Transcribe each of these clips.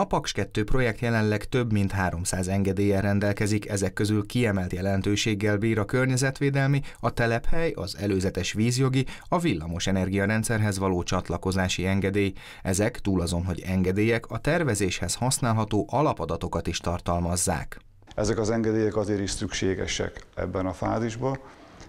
A Paks 2 projekt jelenleg több mint 300 engedélyen rendelkezik, ezek közül kiemelt jelentőséggel bír a környezetvédelmi, a telephely, az előzetes vízjogi, a villamos energiarendszerhez való csatlakozási engedély. Ezek túl azon, hogy engedélyek a tervezéshez használható alapadatokat is tartalmazzák. Ezek az engedélyek azért is szükségesek ebben a fázisban,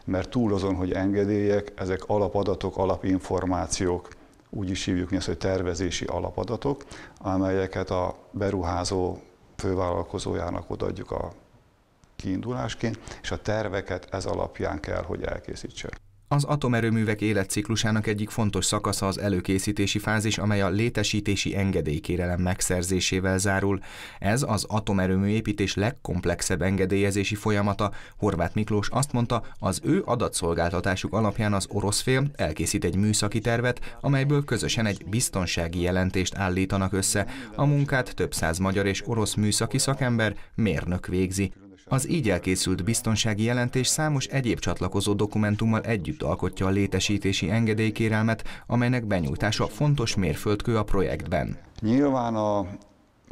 mert túl azon, hogy engedélyek, ezek alapadatok, alapinformációk úgy is hívjuk mi azt, hogy tervezési alapadatok, amelyeket a beruházó fővállalkozójának odaadjuk a kiindulásként, és a terveket ez alapján kell, hogy elkészítse. Az atomerőművek életciklusának egyik fontos szakasza az előkészítési fázis, amely a létesítési engedélykérelem megszerzésével zárul. Ez az atomerőmű építés legkomplexebb engedélyezési folyamata. Horváth Miklós azt mondta, az ő adatszolgáltatásuk alapján az orosz fél elkészít egy műszaki tervet, amelyből közösen egy biztonsági jelentést állítanak össze. A munkát több száz magyar és orosz műszaki szakember mérnök végzi. Az így elkészült biztonsági jelentés számos egyéb csatlakozó dokumentummal együtt alkotja a létesítési engedélykérelmet, amelynek benyújtása fontos mérföldkő a projektben. Nyilván a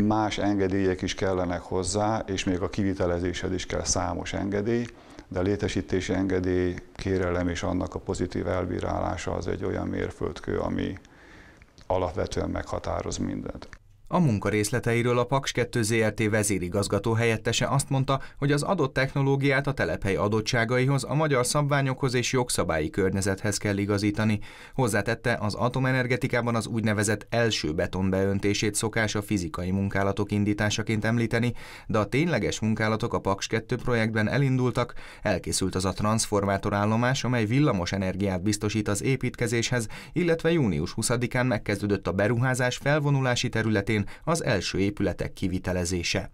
más engedélyek is kellenek hozzá, és még a kivitelezéshez is kell számos engedély, de a létesítési engedély kérelem és annak a pozitív elbírálása az egy olyan mérföldkő, ami alapvetően meghatároz mindent. A munka részleteiről a Paks 2 ZRT vezérigazgató helyettese azt mondta, hogy az adott technológiát a telephely adottságaihoz, a magyar szabványokhoz és jogszabályi környezethez kell igazítani. Hozzátette, az atomenergetikában az úgynevezett első beton beöntését szokás a fizikai munkálatok indításaként említeni, de a tényleges munkálatok a Paks 2 projektben elindultak, elkészült az a állomás, amely villamos energiát biztosít az építkezéshez, illetve június 20-án megkezdődött a beruházás felvonulási területén az első épületek kivitelezése.